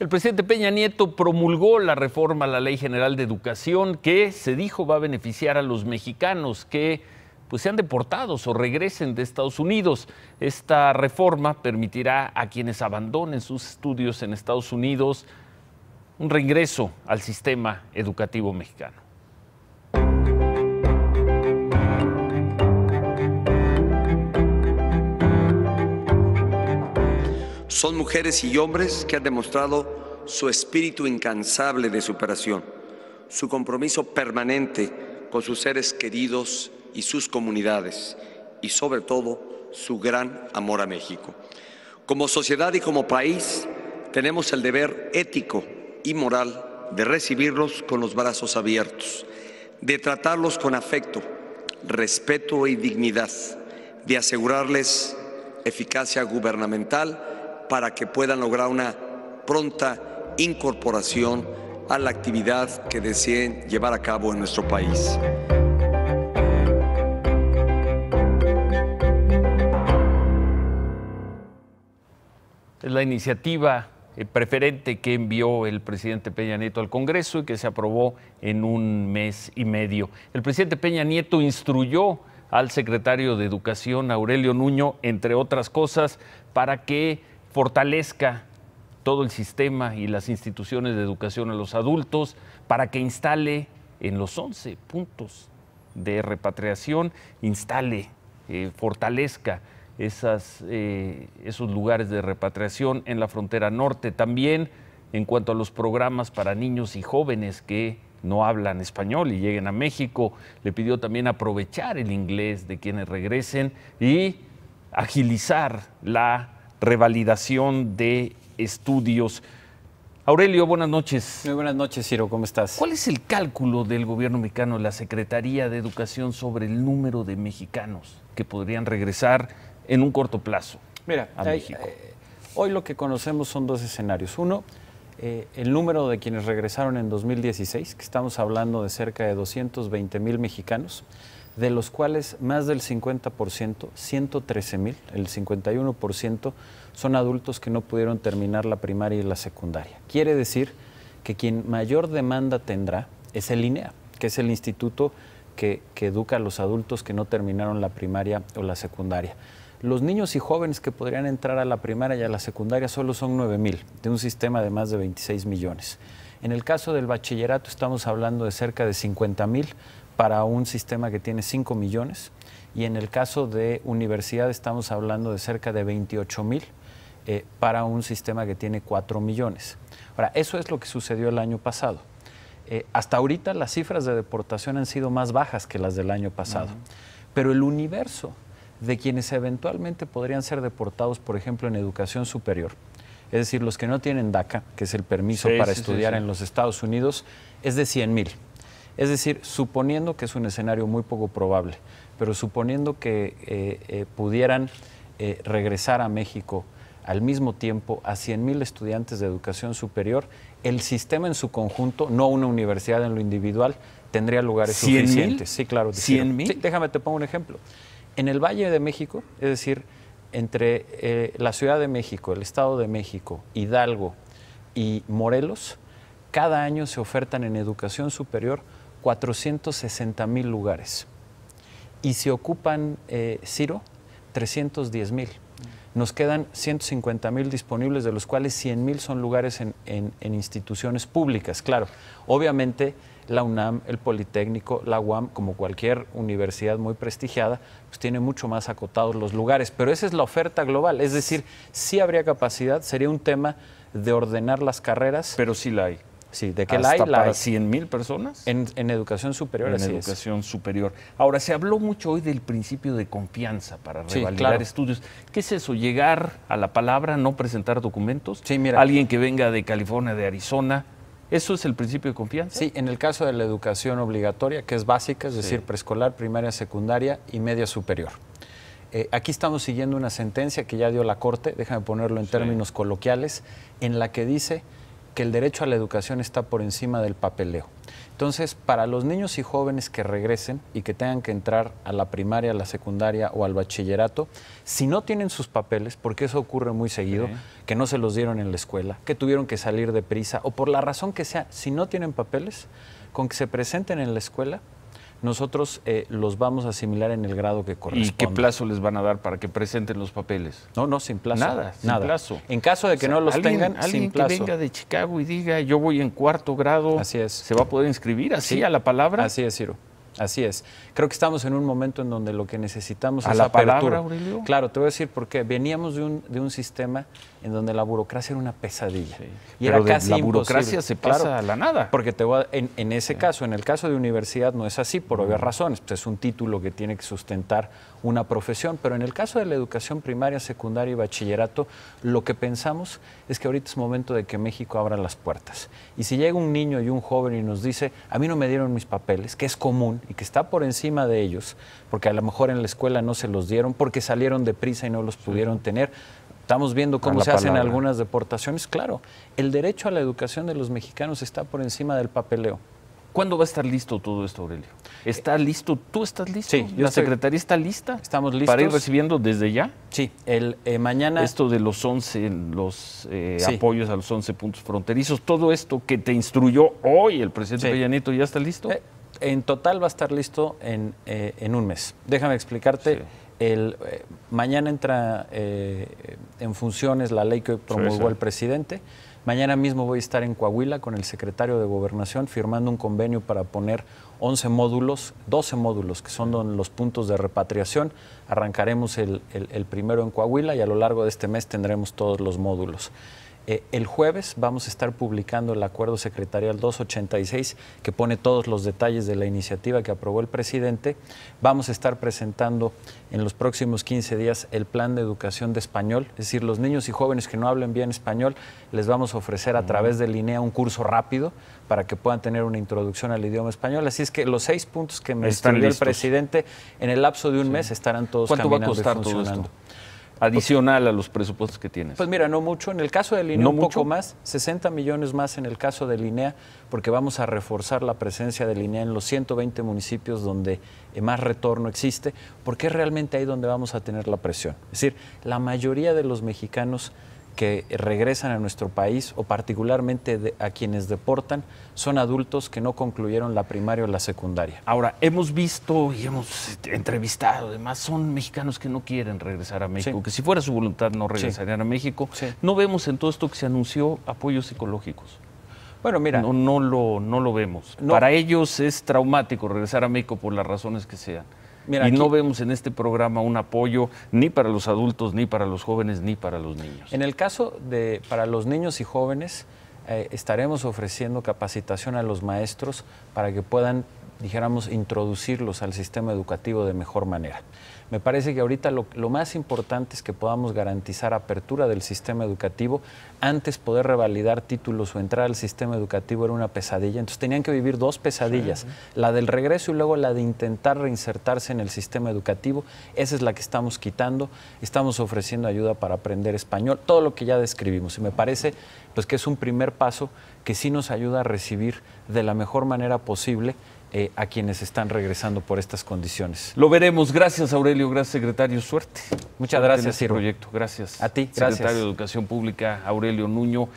El presidente Peña Nieto promulgó la reforma a la Ley General de Educación que se dijo va a beneficiar a los mexicanos que pues sean deportados o regresen de Estados Unidos. Esta reforma permitirá a quienes abandonen sus estudios en Estados Unidos un reingreso al sistema educativo mexicano. Son mujeres y hombres que han demostrado su espíritu incansable de superación, su compromiso permanente con sus seres queridos y sus comunidades y sobre todo su gran amor a México. Como sociedad y como país tenemos el deber ético y moral de recibirlos con los brazos abiertos, de tratarlos con afecto, respeto y dignidad, de asegurarles eficacia gubernamental, para que puedan lograr una pronta incorporación a la actividad que deseen llevar a cabo en nuestro país. Es La iniciativa eh, preferente que envió el presidente Peña Nieto al Congreso y que se aprobó en un mes y medio. El presidente Peña Nieto instruyó al secretario de Educación, Aurelio Nuño, entre otras cosas, para que fortalezca todo el sistema y las instituciones de educación a los adultos para que instale en los 11 puntos de repatriación, instale, eh, fortalezca esas, eh, esos lugares de repatriación en la frontera norte. También en cuanto a los programas para niños y jóvenes que no hablan español y lleguen a México, le pidió también aprovechar el inglés de quienes regresen y agilizar la revalidación de estudios. Aurelio, buenas noches. Muy buenas noches, Ciro, ¿cómo estás? ¿Cuál es el cálculo del gobierno mexicano, la Secretaría de Educación, sobre el número de mexicanos que podrían regresar en un corto plazo Mira, a México? Eh, hoy lo que conocemos son dos escenarios. Uno, eh, el número de quienes regresaron en 2016, que estamos hablando de cerca de 220 mil mexicanos de los cuales más del 50%, 113 mil, el 51%, son adultos que no pudieron terminar la primaria y la secundaria. Quiere decir que quien mayor demanda tendrá es el INEA, que es el instituto que, educa a los adultos que no terminaron la primaria o la secundaria. Los niños y jóvenes que podrían entrar a la primaria y a la secundaria solo son 9 mil, de un sistema de más de 26 millones. En el caso del bachillerato estamos hablando de cerca de 50 mil para un sistema que tiene 5 millones y en el caso de universidad estamos hablando de cerca de 28 mil eh, para un sistema que tiene 4 millones. Ahora, eso es lo que sucedió el año pasado. Eh, hasta ahorita las cifras de deportación han sido más bajas que las del año pasado, pero el universo de quienes eventualmente podrían ser deportados, por ejemplo, en educación superior, es decir, los que no tienen DACA, que es el permiso para estudiar en los Estados Unidos, es de 100 mil. Es decir, suponiendo que es un escenario muy poco probable, pero suponiendo que eh, eh, pudieran eh, regresar a México al mismo tiempo a 100.000 estudiantes de educación superior, el sistema en su conjunto, no una universidad en lo individual, tendría lugares suficientes. Sí, claro. ¿100.000? Sí, déjame, te pongo un ejemplo. En el Valle de México, es decir, entre la Ciudad de México, el Estado de México, Hidalgo y Morelos, cada año se ofertan en educación superior 460 mil lugares. Y si ocupan, eh, Ciro, 310 mil. Nos quedan 150 mil disponibles, de los cuales 100 mil son lugares en, instituciones públicas, claro. Obviamente la UNAM, el Politécnico, la UAM, como cualquier universidad muy prestigiada, pues tiene mucho más acotados los lugares, pero esa es la oferta global, es decir, sí habría capacidad, sería un tema de ordenar las carreras. Pero sí la hay. Sí, de qué la hay, para 100 mil personas. En, educación superior. En educación superior. Ahora, se habló mucho hoy del principio de confianza para revalidar estudios. ¿Qué es eso? ¿Llegar a la palabra, no presentar documentos? Sí, mira. Alguien que venga de California, de Arizona. ¿Eso es el principio de confianza? Sí, en el caso de la educación obligatoria, que es básica, es decir, preescolar, primaria, secundaria y media superior. Eh, aquí estamos siguiendo una sentencia que ya dio la Corte, déjame ponerlo en términos coloquiales, en la que dice que el derecho a la educación está por encima del papeleo. Entonces, para los niños y jóvenes que regresen y que tengan que entrar a la primaria, a la secundaria o al bachillerato, si no tienen sus papeles, porque eso ocurre muy seguido, que no se los dieron en la escuela, que tuvieron que salir de prisa o por la razón que sea, si no tienen papeles, con que se presenten en la escuela nosotros eh, los vamos a asimilar en el grado que corresponde. ¿Y qué plazo les van a dar para que presenten los papeles? No, no, sin plazo. Nada, sin plazo. En caso de que no los tengan, alguien que venga de Chicago y diga, yo voy en cuarto grado, así es. ¿se va a poder inscribir así a la palabra? Así es, Ciro. Así es. Creo que estamos en un momento en donde lo que necesitamos ¿A es la apertura. Claro, te voy a decir por qué. Veníamos de un, de un sistema en donde la burocracia era una pesadilla. Y Pero era casi la burocracia se pasa a la nada. Porque te voy en, en, ese caso, en el caso de universidad no es así por obvias razones. Pues es un título que tiene que sustentar una profesión. Pero en el caso de la educación primaria, secundaria y bachillerato, lo que pensamos es que ahorita es momento de que México abra las puertas. Y si llega un niño y un joven y nos dice, a mí no me dieron mis papeles, que es común, y que está por encima de ellos, porque a lo mejor en la escuela no se los dieron, porque salieron deprisa y no los pudieron tener. Estamos viendo cómo se hacen algunas deportaciones. Claro, el derecho a la educación de los mexicanos está por encima del papeleo. ¿Cuándo va a estar listo todo esto, Aurelio? ¿Está eh, listo? ¿Tú estás listo? Sí, ¿La Secretaría está lista? ¿Estamos listos? ¿Para ir recibiendo desde ya? Sí, el, eh, mañana... Esto de los 11, los eh, apoyos a los 11 puntos fronterizos, todo esto que te instruyó hoy el presidente sí. ¿ya está listo? en total va a estar listo en, eh, un mes. Déjame explicarte. El, eh, mañana entra eh, en funciones la ley que promulgó el presidente. Mañana mismo voy a estar en Coahuila con el secretario de Gobernación firmando un convenio para poner 11 módulos, 12 módulos, que son los puntos de repatriación. Arrancaremos el primero en Coahuila y a lo largo de este mes tendremos todos los módulos. Eh, el jueves vamos a estar publicando el acuerdo secretarial 286 que pone todos los detalles de la iniciativa que aprobó el presidente. Vamos a estar presentando en los próximos 15 días el plan de educación de español, es decir, los niños y jóvenes que no hablen bien español les vamos a ofrecer a través de Linea un curso rápido para que puedan tener una introducción al idioma español. Así es que los seis puntos que me escribió el presidente en el lapso de un mes estarán todos ¿Cuánto va a y adicional a los presupuestos que tienes? Pues mira, no mucho. En el caso de Linea, ¿No un mucho? poco más, 60 millones más en el caso de Linea, porque vamos a reforzar la presencia de Linea en los 120 municipios donde más retorno existe, porque es realmente ahí donde vamos a tener la presión. Es decir, la mayoría de los mexicanos que regresan a nuestro país o particularmente a quienes deportan son adultos que no concluyeron la primaria o la secundaria. Ahora, hemos visto y hemos entrevistado, además son mexicanos que no quieren regresar a México, que si fuera su voluntad no regresarían a México. No vemos en todo esto que se anunció apoyos psicológicos. Bueno, mira. No, lo, no lo vemos. Para ellos es traumático regresar a México por las razones que sean y no vemos en este programa un apoyo ni para los adultos, ni para los jóvenes, ni para los niños. En el caso de para los niños y jóvenes, eh, estaremos ofreciendo capacitación a los maestros para que puedan dijéramos, introducirlos al sistema educativo de mejor manera. Me parece que ahorita lo, más importante es que podamos garantizar apertura del sistema educativo. Antes poder revalidar títulos o entrar al sistema educativo era una pesadilla. Entonces tenían que vivir dos pesadillas, la del regreso y luego la de intentar reinsertarse en el sistema educativo. Esa es la que estamos quitando. Estamos ofreciendo ayuda para aprender español, todo lo que ya describimos. Y me parece pues, que es un primer paso que sí nos ayuda a recibir de la mejor manera posible eh, a quienes están regresando por estas condiciones. Lo veremos. Gracias, Aurelio. Gracias, secretario. Suerte. Muchas gracias, este Proyecto. Gracias. A ti, Secretario de Educación Pública, Aurelio Nuño.